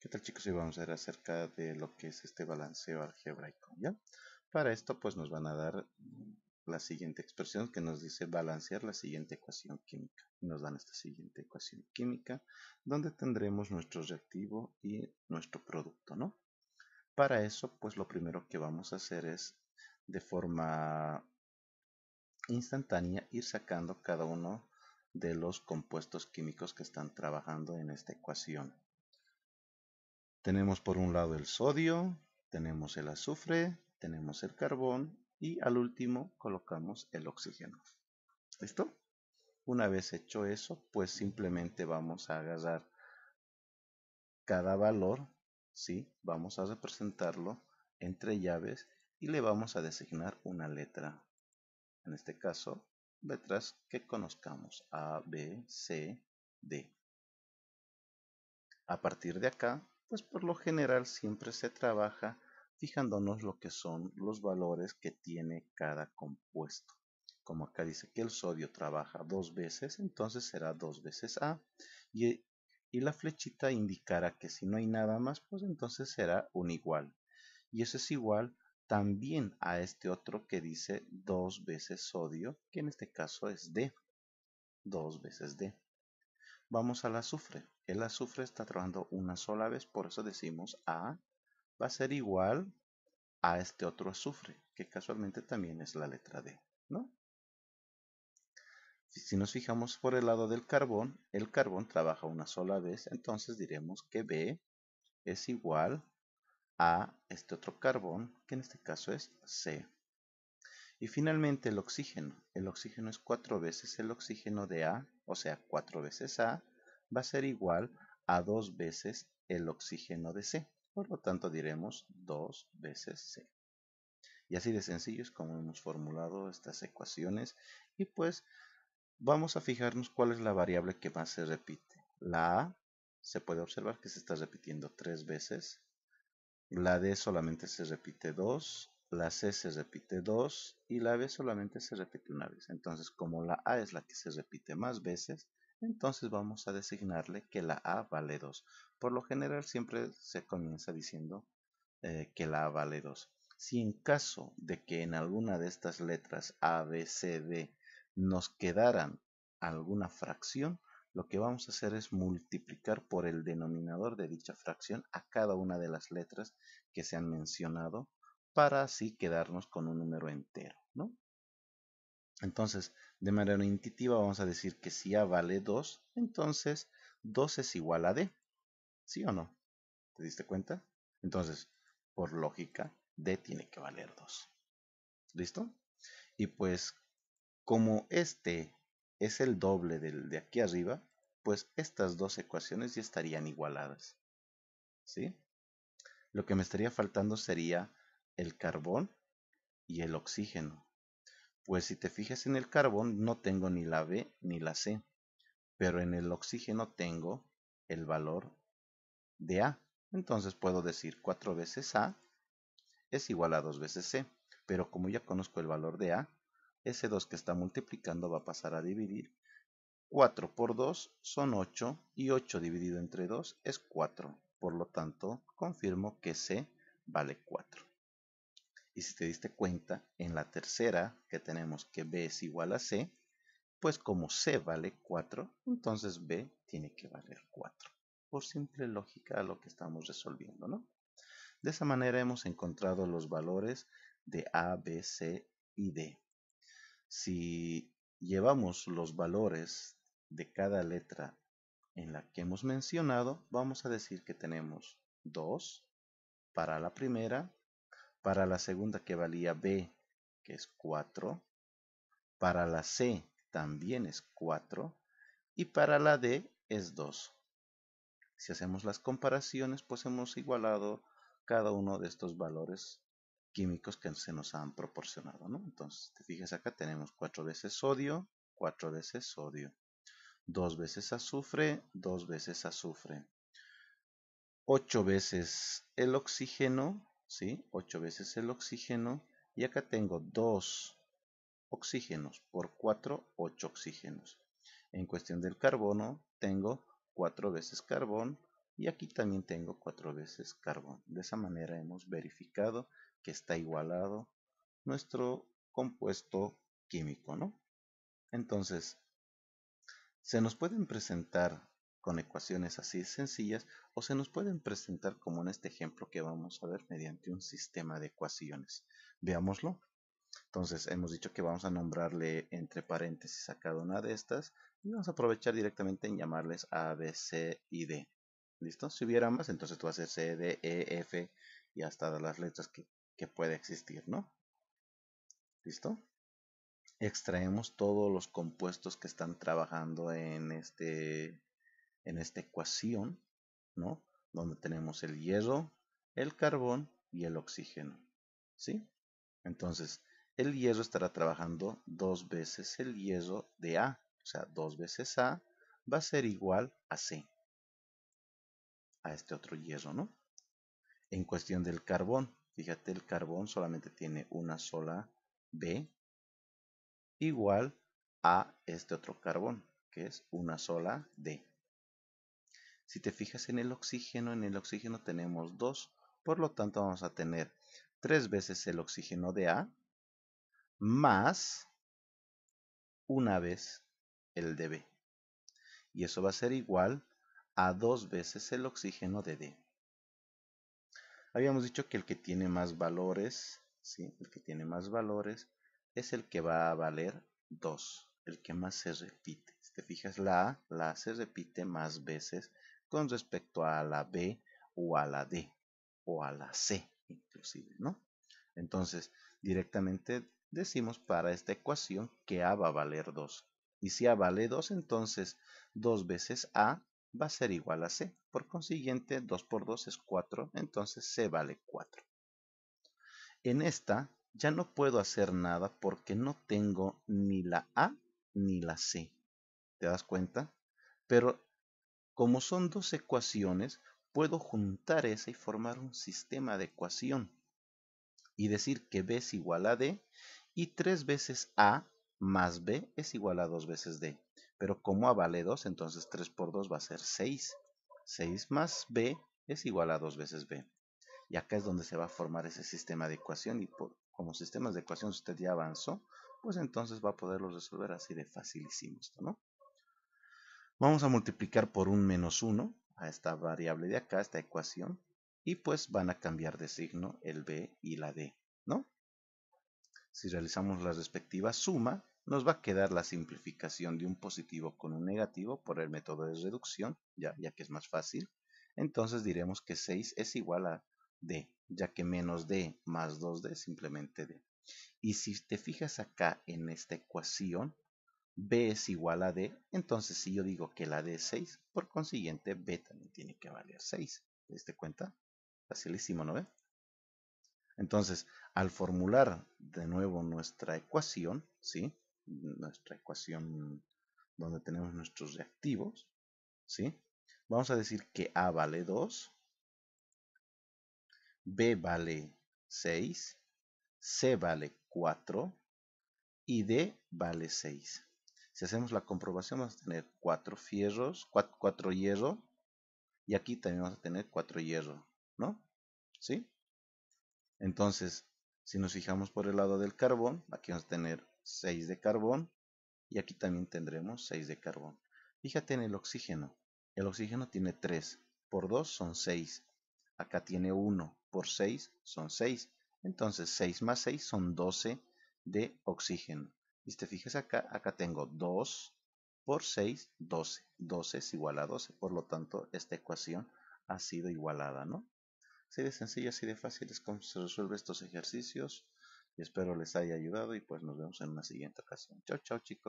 ¿Qué tal chicos? Hoy vamos a ver acerca de lo que es este balanceo algebraico, ¿ya? Para esto pues nos van a dar la siguiente expresión que nos dice balancear la siguiente ecuación química. Nos dan esta siguiente ecuación química donde tendremos nuestro reactivo y nuestro producto, Para eso pues lo primero que vamos a hacer es de forma instantánea ir sacando cada uno de los compuestos químicos que están trabajando en esta ecuación, tenemos por un lado el sodio, tenemos el azufre, tenemos el carbón y al último colocamos el oxígeno. ¿Listo? Una vez hecho eso, pues simplemente vamos a agarrar cada valor, ¿sí? Vamos a representarlo entre llaves y le vamos a designar una letra. En este caso, letras que conozcamos. A, B, C, D. A partir de acá, pues por lo general siempre se trabaja fijándonos lo que son los valores que tiene cada compuesto. Como acá dice que el sodio trabaja dos veces, entonces será dos veces A. Y, la flechita indicará que si no hay nada más, pues entonces será un igual. Y eso es igual también a este otro que dice dos veces sodio, que en este caso es D. Dos veces D. Vamos al azufre. El azufre está trabajando una sola vez, por eso decimos A ah, va a ser igual a este otro azufre, que casualmente también es la letra D, ¿no? Si nos fijamos por el lado del carbón, el carbón trabaja una sola vez, entonces diremos que B es igual a este otro carbón, que en este caso es C. Y finalmente el oxígeno. El oxígeno es 4 veces el oxígeno de A, o sea, 4 veces A va a ser igual a 2 veces el oxígeno de C. Por lo tanto diremos 2 veces C. Y así de sencillo es como hemos formulado estas ecuaciones. Y pues vamos a fijarnos cuál es la variable que más se repite. La A se puede observar que se está repitiendo 3 veces. La D solamente se repite 2 la C e se repite 2 y la B solamente se repite una vez. Entonces, como la A es la que se repite más veces, entonces vamos a designarle que la A vale 2. Por lo general siempre se comienza diciendo eh, que la A vale 2. Si en caso de que en alguna de estas letras A, B, C, D nos quedaran alguna fracción, lo que vamos a hacer es multiplicar por el denominador de dicha fracción a cada una de las letras que se han mencionado para así quedarnos con un número entero, ¿no? Entonces, de manera intuitiva vamos a decir que si A vale 2, entonces 2 es igual a D. ¿Sí o no? ¿Te diste cuenta? Entonces, por lógica, D tiene que valer 2. ¿Listo? Y pues, como este es el doble del de aquí arriba, pues estas dos ecuaciones ya estarían igualadas. ¿Sí? Lo que me estaría faltando sería el carbón y el oxígeno. Pues si te fijas en el carbón no tengo ni la B ni la C, pero en el oxígeno tengo el valor de A. Entonces puedo decir 4 veces A es igual a 2 veces C, pero como ya conozco el valor de A, ese 2 que está multiplicando va a pasar a dividir. 4 por 2 son 8 y 8 dividido entre 2 es 4. Por lo tanto, confirmo que C vale 4. Y si te diste cuenta, en la tercera, que tenemos que B es igual a C, pues como C vale 4, entonces B tiene que valer 4. Por simple lógica lo que estamos resolviendo, ¿no? De esa manera hemos encontrado los valores de A, B, C y D. Si llevamos los valores de cada letra en la que hemos mencionado, vamos a decir que tenemos 2 para la primera, para la segunda que valía B, que es 4. Para la C también es 4. Y para la D es 2. Si hacemos las comparaciones, pues hemos igualado cada uno de estos valores químicos que se nos han proporcionado. ¿no? Entonces, te fijas acá, tenemos 4 veces sodio, 4 veces sodio, 2 veces azufre, 2 veces azufre, 8 veces el oxígeno, ¿sí? 8 veces el oxígeno. Y acá tengo 2 oxígenos por 4, 8 oxígenos. En cuestión del carbono, tengo 4 veces carbón y aquí también tengo 4 veces carbón. De esa manera hemos verificado que está igualado nuestro compuesto químico, ¿no? Entonces, se nos pueden presentar con ecuaciones así sencillas o se nos pueden presentar como en este ejemplo que vamos a ver mediante un sistema de ecuaciones. Veámoslo. Entonces hemos dicho que vamos a nombrarle entre paréntesis a cada una de estas y vamos a aprovechar directamente en llamarles A, B, C y D. ¿Listo? Si hubiera más, entonces tú vas a hacer C, D, E, F y hasta las letras que, que puede existir, ¿no? ¿Listo? Extraemos todos los compuestos que están trabajando en este en esta ecuación, ¿no? Donde tenemos el hierro, el carbón y el oxígeno, ¿sí? Entonces, el hierro estará trabajando dos veces el hierro de A, o sea, dos veces A va a ser igual a C, a este otro hierro, ¿no? En cuestión del carbón, fíjate, el carbón solamente tiene una sola B igual a este otro carbón, que es una sola D. Si te fijas en el oxígeno, en el oxígeno tenemos 2, por lo tanto vamos a tener 3 veces el oxígeno de A más una vez el de B. Y eso va a ser igual a 2 veces el oxígeno de D. Habíamos dicho que el que tiene más valores, ¿sí? el que tiene más valores es el que va a valer 2, el que más se repite. Si te fijas, la A, la A se repite más veces con respecto a la B o a la D o a la C inclusive, ¿no? Entonces, directamente decimos para esta ecuación que A va a valer 2. Y si A vale 2, entonces 2 veces A va a ser igual a C. Por consiguiente, 2 por 2 es 4, entonces C vale 4. En esta ya no puedo hacer nada porque no tengo ni la A ni la C. ¿Te das cuenta? Pero como son dos ecuaciones, puedo juntar esa y formar un sistema de ecuación y decir que b es igual a d y 3 veces a más b es igual a 2 veces d. Pero como a vale 2, entonces 3 por 2 va a ser 6. 6 más b es igual a 2 veces b. Y acá es donde se va a formar ese sistema de ecuación y por, como sistemas de ecuación usted ya avanzó, pues entonces va a poderlo resolver así de facilísimo, ¿no? Vamos a multiplicar por un menos 1 a esta variable de acá, esta ecuación, y pues van a cambiar de signo el b y la d, ¿no? Si realizamos la respectiva suma, nos va a quedar la simplificación de un positivo con un negativo por el método de reducción, ya, que es más fácil. Entonces diremos que 6 es igual a d, ya que menos d más 2d simplemente d. Y si te fijas acá en esta ecuación, b es igual a d, entonces si yo digo que la d es 6, por consiguiente b también tiene que valer 6. ¿Te diste cuenta? Así hicimos, ¿no ve? Entonces, al formular de nuevo nuestra ecuación, ¿sí? Nuestra ecuación donde tenemos nuestros reactivos, ¿sí? Vamos a decir que A vale 2, B vale 6, C vale 4 y D vale 6. Si hacemos la comprobación vamos a tener 4 fierros, 4, hierro. Y aquí también vamos a tener 4 hierro, ¿no? ¿Sí? Entonces, si nos fijamos por el lado del carbón, aquí vamos a tener 6 de carbón. Y aquí también tendremos 6 de carbón. Fíjate en el oxígeno. El oxígeno tiene 3. Por 2 son 6. Acá tiene 1. Por 6 son 6. Entonces 6 más 6 son 12 de oxígeno. Y si te fijas acá, acá tengo 2 por 6, 12. 12 es igual a 12. Por lo tanto, esta ecuación ha sido igualada, ¿no? Así de sencillo, así de fácil es como se resuelve estos ejercicios. Espero les haya ayudado y pues nos vemos en una siguiente ocasión. Chao, chao chicos.